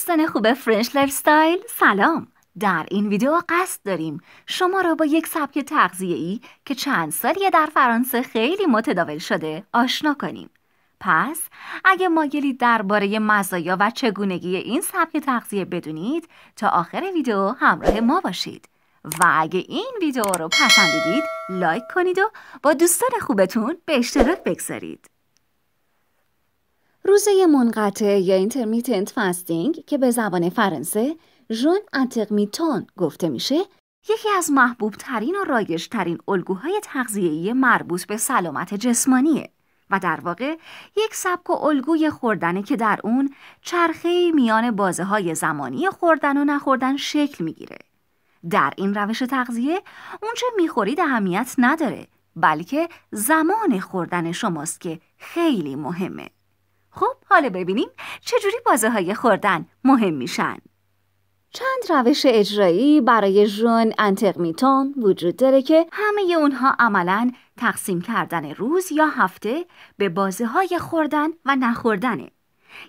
دوستان خوب فرنش لایف ستایل سلام در این ویدیو قصد داریم شما را با یک سبک تغذیه ای که چند سالیه در فرانسه خیلی متداول شده آشنا کنیم پس اگه مایلی درباره مزایا و چگونگی این سبک تغذیه بدونید تا آخر ویدیو همراه ما باشید و اگه این ویدیو رو پسندیدید لایک کنید و با دوستان خوبتون به اشتراک بگذارید روزه منقطع یا اینترمیتنت فاستینگ که به زبان فرانسه ژون انتق گفته میشه یکی از محبوب ترین و رایج ترین الگوهای تغذیه‌ای مربوط به سلامت جسمانیه و در واقع یک سبک و الگوی خوردنه که در اون چرخه میان بازه های زمانی خوردن و نخوردن شکل میگیره. در این روش تغذیه اونچه میخورید اهمیت نداره بلکه زمان خوردن شماست که خیلی مهمه. خب حالا ببینیم چجوری بازه های خوردن مهم میشن چند روش اجرایی برای ژون انتقمیتون وجود داره که همه اونها عملا تقسیم کردن روز یا هفته به بازه های خوردن و نخوردنه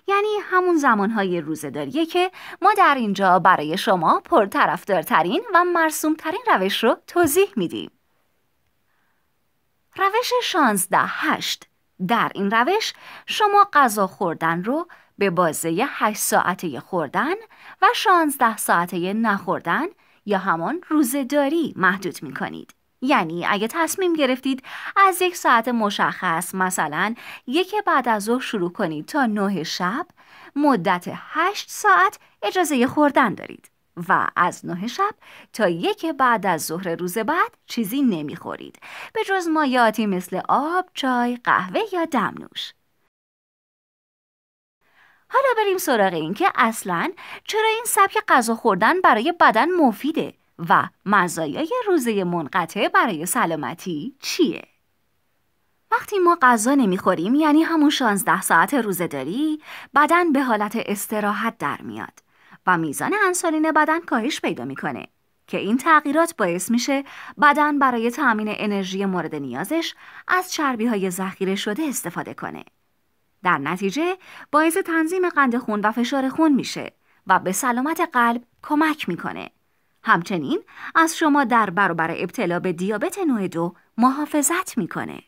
یعنی همون روزه روزداریه که ما در اینجا برای شما پرطرفدارترین و مرسومترین روش رو توضیح میدیم. روش شانزده هشت در این روش شما غذا خوردن رو به بازه 8 ساعته خوردن و 16 ساعته نخوردن یا همان روزهداری محدود می کنید. یعنی اگه تصمیم گرفتید از یک ساعت مشخص مثلا یک بعد از ظهر شروع کنید تا نه شب مدت 8 ساعت اجازه خوردن دارید. و از نه شب تا یک بعد از ظهر روز بعد چیزی نمیخورید به جز مایاتی مثل آب، چای، قهوه یا دمنوش حالا بریم سراغ این که اصلا چرا این سبک غذا خوردن برای بدن مفیده و مزایای روزه منقطع برای سلامتی چیه؟ وقتی ما غذا نمیخوریم یعنی همون 16 ساعت روزه داری بدن به حالت استراحت در میاد و میزان انسولین بدن کاهش پیدا میکنه که این تغییرات باعث میشه بدن برای تامین انرژی مورد نیازش از چربی های ذخیره شده استفاده کنه. در نتیجه باعث تنظیم قند خون و فشار خون میشه و به سلامت قلب کمک میکنه. همچنین از شما در برابر ابتلا به دیابت نوع دو محافظت میکنه.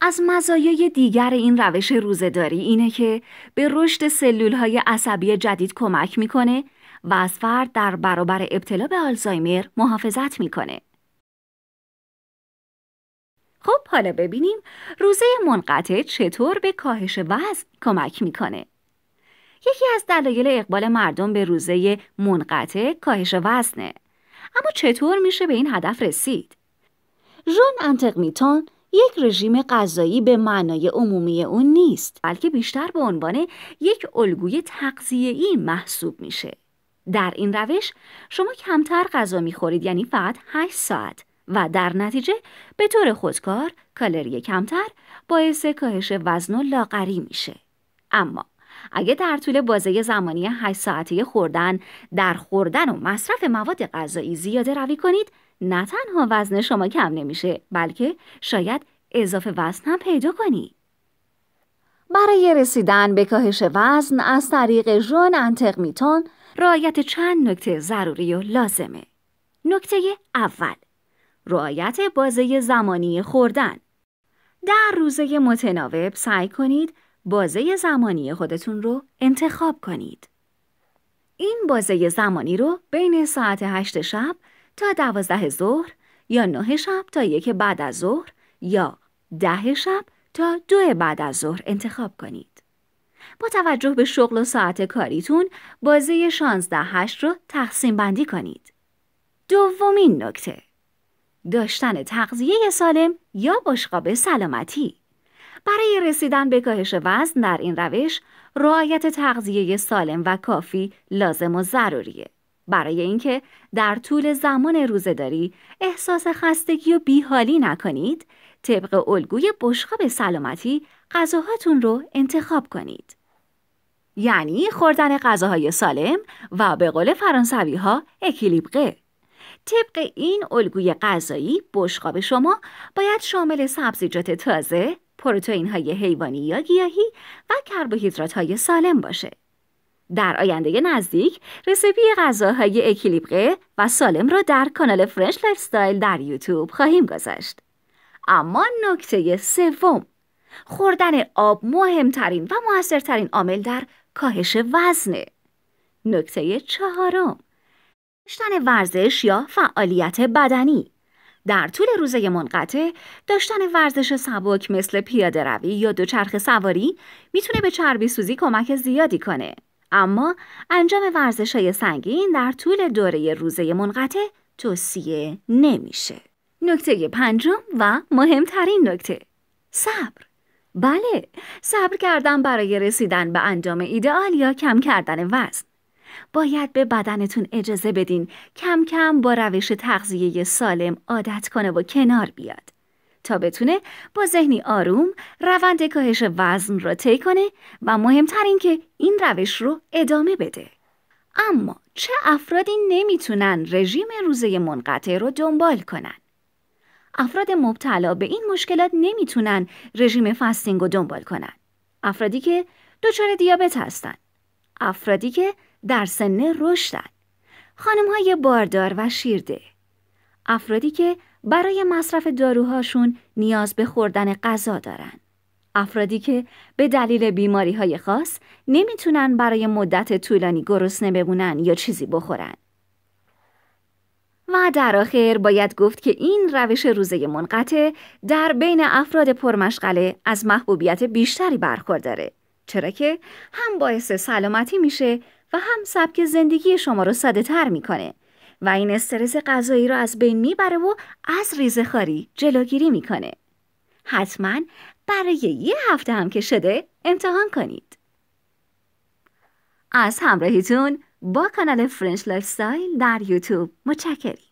از مزایای دیگر این روش روزهداری اینه که به رشد سلول های عصبی جدید کمک میکنه و از فرد در برابر ابتلا به آلزایمر محافظت میکنه. خب حالا ببینیم روزه منقطع چطور به کاهش وزن کمک میکنه. یکی از دلایل اقبال مردم به روزه منقطع کاهش وزنه. اما چطور میشه به این هدف رسید؟ ژون انتقمیتان یک رژیم غذایی به معنای عمومی اون نیست بلکه بیشتر به عنوان یک الگوی تغذیه‌ای محسوب میشه در این روش شما کمتر غذا میخورید یعنی فقط 8 ساعت و در نتیجه به طور خودکار کالری کمتر باعث کاهش وزن و لاغری میشه اما اگه در طول بازه زمانی 8 ساعته خوردن در خوردن و مصرف مواد غذایی زیاده روی کنید نه تنها وزن شما کم نمیشه بلکه شاید اضافه وزن هم پیدا کنی برای رسیدن به کاهش وزن از طریق ژون انتق میتون رعایت چند نکته ضروری و لازمه نکته اول رعایت بازه زمانی خوردن در روزه متناوب سعی کنید بازه زمانی خودتون رو انتخاب کنید این بازه زمانی رو بین ساعت 8 شب تا دوازده ظهر یا نه شب تا یک بعد از ظهر یا ده شب تا دو بعد از ظهر انتخاب کنید. با توجه به شغل و ساعت کاریتون بازه 16 8 رو تقسیم بندی کنید. دومین نکته داشتن تغذیه سالم یا بشقاب سلامتی برای رسیدن به کاهش وزن در این روش رعایت تغذیه سالم و کافی لازم و ضروریه. برای اینکه در طول زمان روزهداری احساس خستگی و بیحالی نکنید طبق الگوی بشقاب سلامتی غذاهاتون رو انتخاب کنید یعنی خوردن غذاهای سالم و به قول فرانسوی ها اکیلیبقه طبق این الگوی غذایی بشقاب شما باید شامل سبزیجات تازه پروتئین های حیوانی یا گیاهی و کربوهیدرات های سالم باشه در آینده نزدیک رسیپی غذاهای اکیلیبقه و سالم را در کانال فرنش ستایل در یوتیوب خواهیم گذاشت. اما نکته سوم خوردن آب مهمترین و موثرترین عامل در کاهش وزنه. نکته چهارم داشتن ورزش یا فعالیت بدنی در طول روزه منقطع داشتن ورزش سبک مثل پیاده روی یا دوچرخه سواری میتونه به چربی سوزی کمک زیادی کنه. اما انجام ورزش های سنگین در طول دوره روزه منقطع توصیه نمیشه. نکته پنجم و مهمترین نکته صبر بله صبر کردن برای رسیدن به انجام ایدئال یا کم کردن وزن باید به بدنتون اجازه بدین کم کم با روش تغذیه سالم عادت کنه و کنار بیاد تا بتونه با ذهنی آروم روند کاهش وزن را طی کنه و مهمتر این که این روش رو ادامه بده. اما چه افرادی نمیتونن رژیم روزه منقطع رو دنبال کنن؟ افراد مبتلا به این مشکلات نمیتونن رژیم فستینگ رو دنبال کنن. افرادی که دچار دیابت هستن. افرادی که در سن رشدن. خانم های باردار و شیرده. افرادی که برای مصرف داروهاشون نیاز به خوردن غذا دارن. افرادی که به دلیل بیماری های خاص نمیتونن برای مدت طولانی گرسنه بمونن یا چیزی بخورن. و در آخر باید گفت که این روش روزه منقطع در بین افراد پرمشغله از محبوبیت بیشتری برخورداره چرا که هم باعث سلامتی میشه و هم سبک زندگی شما رو ساده تر میکنه و این استرس غذایی را از بین میبره و از ریزهخواری جلوگیری میکنه. حتما برای یه هفته هم که شده امتحان کنید. از همراهیتون با کانال فرنش لایف در یوتیوب متشکرم.